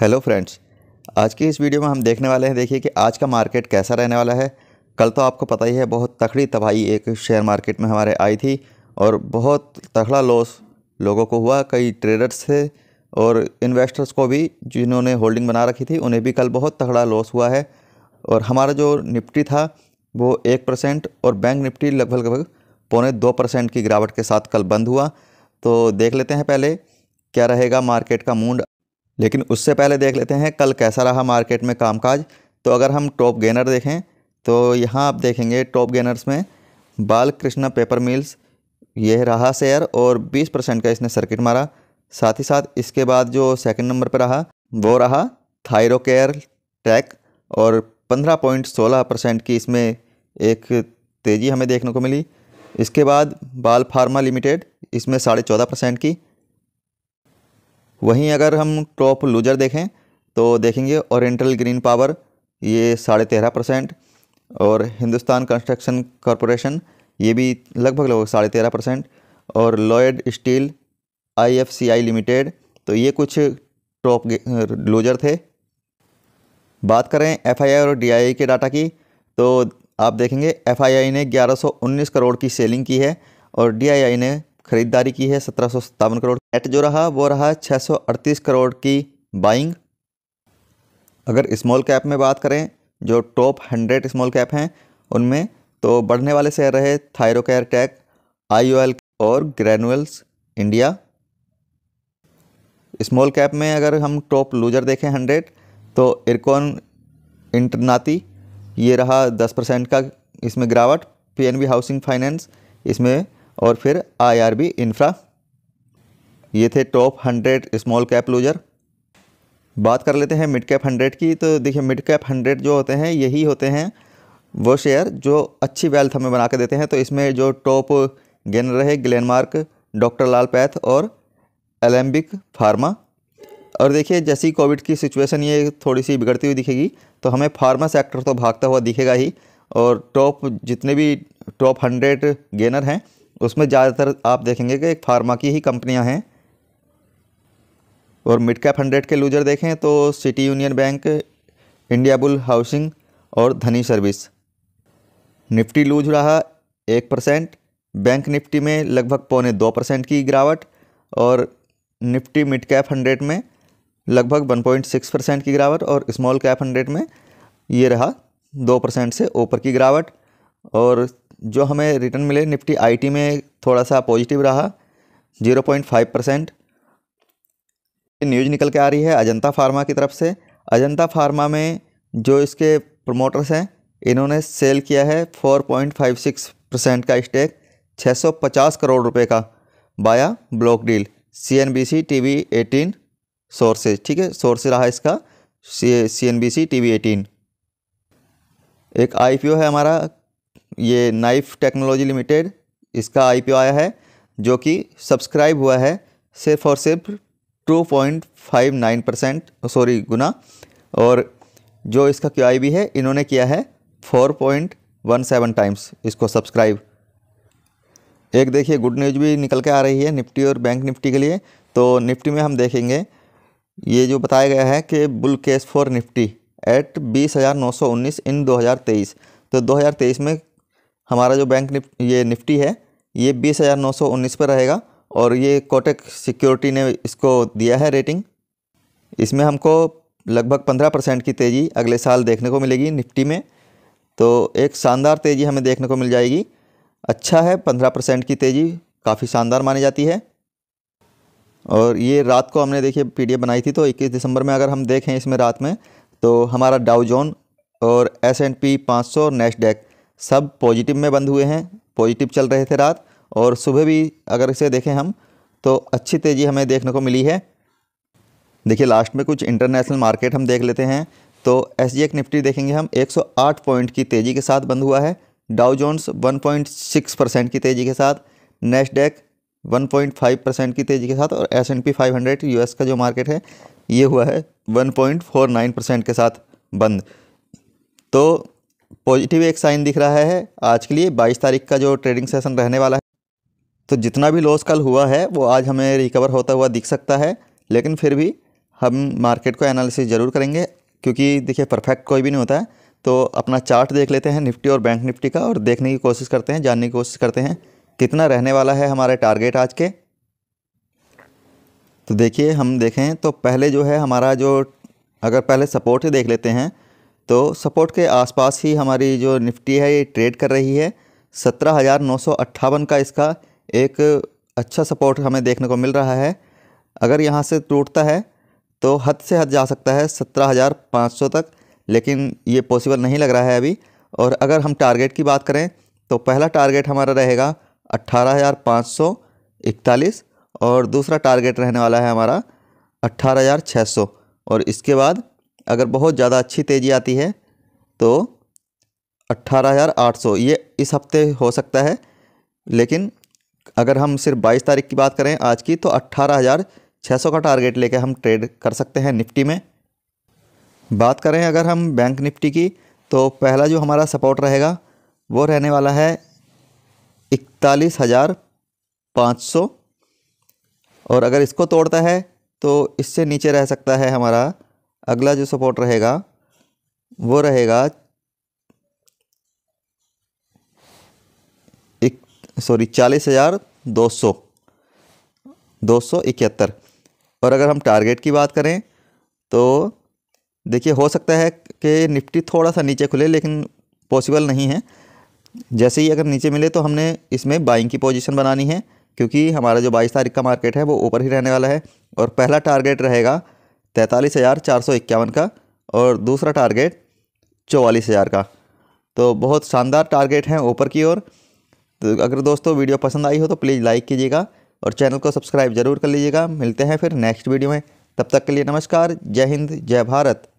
hello friends आज की इस वीडियो में हम देखने वाले हैं देखिए कि आज का मार्केट कैसा रहने वाला है कल तो आपको पता ही है बहुत तकड़ी तबाही एक शेयर मार्केट में हमारे आई थी और बहुत तगड़ा लॉस लोगों को हुआ कई ट्रेडर्स थे और इन्वेस्टर्स को भी जिन्होंने होल्डिंग बना रखी थी उन्हें भी कल बहुत तगड़ा लॉस हुआ है और हमारा जो निपटी था वो एक परसेंट और बैंक निपटी लगभग लगभग पौने दो परसेंट की गिरावट के साथ कल बंद हुआ तो देख लेते हैं पहले क्या रहेगा मार्केट का मूड लेकिन उससे पहले देख लेते हैं कल कैसा रहा मार्केट में कामकाज तो अगर हम टॉप गेनर देखें तो यहाँ आप देखेंगे टॉप गेनर्स में बाल कृष्णा पेपर मिल्स ये रहा शेयर और 20 परसेंट का इसने सर्किट मारा साथ ही साथ इसके बाद जो सेकंड नंबर पर रहा वो रहा थायरो केयर टैक और 15.16 परसेंट की इसमें एक तेज़ी हमें देखने को मिली इसके बाद बाल फार्मा लिमिटेड इसमें साढ़े चौदह परसेंट की वहीं अगर हम टॉप लूजर देखें तो देखेंगे ओरिएंटल ग्रीन पावर ये साढ़े तेरह परसेंट और हिंदुस्तान कंस्ट्रक्शन कॉरपोरेशन ये भी लगभग लगभग साढ़े तेरह परसेंट और लॉयड स्टील आईएफसीआई लिमिटेड तो ये कुछ टॉप लूजर थे बात करें एफआईआई और डीआईआई के डाटा की तो आप देखेंगे एफआईआई ने 1119 करोड़ की सेलिंग की है और डीआईआई ने खरीदारी की है सत्रह करोड़ नेट जो रहा वो रहा 638 करोड़ की बाइंग अगर स्मॉल कैप में बात करें जो टॉप हंड्रेड स्मॉल कैप हैं उनमें तो बढ़ने वाले शेयर रहे थायरोकेयर टैक आई और ग्रैनुअल्स इंडिया स्मॉल कैप में अगर हम टॉप लूजर देखें हंड्रेड तो इरकॉन इंटरनाती ये रहा दस परसेंट का इसमें गिरावट पीएनबी हाउसिंग फाइनेंस इसमें और फिर आईआरबी इंफ्रा ये थे top hundred small cap loser बात कर लेते हैं मिड कैप हंड्रेड की तो देखिए मिड कैप हंड्रेड जो होते हैं यही होते हैं वो शेयर जो अच्छी वेल्थ हमें बना के देते हैं तो इसमें जो टॉप गेनर रहे ग्लैनमार्क डॉक्टर लाल पैथ और एलेम्बिक फार्मा और देखिए जैसी कोविड की सिचुएशन ये थोड़ी सी बिगड़ती हुई दिखेगी तो हमें फार्मा सेक्टर तो भागता हुआ दिखेगा ही और टॉप जितने भी टॉप हंड्रेड गेनर हैं उसमें ज़्यादातर आप देखेंगे कि एक फार्मा की ही कंपनियां हैं और मिड कैप हंड्रेड के लूजर देखें तो City Union Bank India bull housing और धनी सर्विस निफ्टी लूज रहा एक परसेंट बैंक निफ्टी में लगभग पौने दो परसेंट की गिरावट और निफ्टी मिड कैप हंड्रेड में लगभग वन पॉइंट सिक्स परसेंट की गिरावट और स्मॉल कैप हंड्रेड में ये रहा दो परसेंट से ऊपर की गिरावट और जो हमें रिटर्न मिले निफ्टी आईटी में थोड़ा सा पॉजिटिव रहा zero point five percent news निकल के आ रही है अजंता फार्मा की तरफ से अजंता फार्मा में जो इसके प्रमोटर्स हैं इन्होंने सेल किया है four point five six percent का स्टेक छः सौ पचास करोड़ रुपए का via block deal C N B C T V eighteen sources ठीक है सोर्स रहा इसका C N B C T V eighteen एक आई पी ओ है हमारा ये नाइफ टेक्नोलॉजी लिमिटेड इसका आईपीओ आया है जो कि सब्सक्राइब हुआ है सिर्फ और सिर्फ two point five nine percent sorry गुना और जो इसका क्यू आई भी है इन्होंने किया है four point one seven times इसको सब्सक्राइब एक देखिए गुड न्यूज भी निकल के आ रही है निफ्टी और बैंक निफ्टी के लिए तो निफ्टी में हम देखेंगे ये जो बताया गया है कि bull case for Nifty eight बीस हज़ार नौ सौ उन्नीस इन दो हज़ार तेईस तो दो हज़ार तेईस में हमारा जो बैंक निफ ये निफ्टी है ये बीस हज़ार नौ सौ उन्नीस पर रहेगा और ये कोटेक सिक्योरिटी ने इसको दिया है रेटिंग इसमें हमको लगभग पंद्रह परसेंट की तेज़ी अगले साल देखने को मिलेगी निफ्टी में तो एक शानदार तेज़ी हमें देखने को मिल जाएगी अच्छा है पंद्रह परसेंट की तेज़ी काफ़ी शानदार मानी जाती है और ये रात को हमने देखिए एफ बनाई थी तो इक्कीस दिसंबर में अगर हम देखें इसमें रात में तो हमारा डाउ जोन और एस एंड पी पाँच सौ नेस्डेक सब पॉजिटिव में बंद हुए हैं पॉजिटिव चल रहे थे रात और सुबह भी अगर इसे देखें हम तो अच्छी तेज़ी हमें देखने को मिली है देखिए लास्ट में कुछ इंटरनेशनल मार्केट हम देख लेते हैं तो एस जी निफ्टी देखेंगे हम 108 पॉइंट की तेज़ी के साथ बंद हुआ है डाउ जोन्स 1.6 परसेंट की तेज़ी के साथ नेस्डेक 1.5 परसेंट की तेज़ी के साथ और S and P five US का जो मार्केट है ये हुआ है 1.49 परसेंट के साथ बंद तो पॉजिटिव एक साइन दिख रहा है आज के लिए 22 तारीख का जो ट्रेडिंग सेशन रहने वाला है तो जितना भी लॉस कल हुआ है वो आज हमें रिकवर होता हुआ दिख सकता है लेकिन फिर भी हम मार्केट को एनालिसिस ज़रूर करेंगे क्योंकि देखिए परफेक्ट कोई भी नहीं होता है तो अपना चार्ट देख लेते हैं निफ्टी और बैंक निफ्टी का और देखने की कोशिश करते हैं जानने की कोशिश करते हैं कितना रहने वाला है हमारे टारगेट आज के तो देखिए हम देखें तो पहले जो है हमारा जो अगर पहले सपोर्ट ही देख लेते हैं तो सपोर्ट के आसपास ही हमारी जो निफ्टी है ये ट्रेड कर रही है सत्रह हज़ार नौ सौ अट्ठावन का इसका एक अच्छा सपोर्ट हमें देखने को मिल रहा है अगर यहाँ से टूटता है तो हद से हद जा सकता है सत्रह हज़ार पाँच सौ तक लेकिन ये पॉसिबल नहीं लग रहा है अभी और अगर हम टारगेट की बात करें तो पहला टारगेट हमारा रहेगा अट्ठारह हज़ार पाँच सौ इकतालीस और दूसरा टारगेट रहने वाला है हमारा अट्ठारह हज़ार छः सौ और इसके बाद अगर बहुत ज़्यादा अच्छी तेज़ी आती है तो 18,800 ये इस हफ्ते हो सकता है लेकिन अगर हम सिर्फ 22 तारीख की बात करें आज की तो 18,600 का टारगेट लेकर हम ट्रेड कर सकते हैं निफ्टी में बात करें अगर हम बैंक निफ्टी की तो पहला जो हमारा सपोर्ट रहेगा वो रहने वाला है इकतालीस हज़ार पाँच सौ और अगर इसको तोड़ता है तो इससे नीचे रह सकता है हमारा अगला जो सपोर्ट रहेगा वो रहेगा एक सॉरी चालीस हज़ार दो सौ दो सौ इकहत्तर और अगर हम टारगेट की बात करें तो देखिए हो सकता है कि निफ्टी थोड़ा सा नीचे खुले लेकिन पॉसिबल नहीं है जैसे ही अगर नीचे मिले तो हमने इसमें बाइंग की पोजीशन बनानी है क्योंकि हमारा जो बाईस तारीख का मार्केट है वो ऊपर ही रहने वाला है और पहला टारगेट रहेगा तैंतालीस हज़ार चार सौ इक्यावन का और दूसरा टारगेट चौवालीस हज़ार का तो बहुत शानदार टारगेट हैं ऊपर की ओर तो अगर दोस्तों वीडियो पसंद आई हो तो प्लीज़ लाइक कीजिएगा और चैनल को सब्सक्राइब जरूर कर लीजिएगा मिलते हैं फिर नेक्स्ट वीडियो में तब तक के लिए नमस्कार जय हिंद जय भारत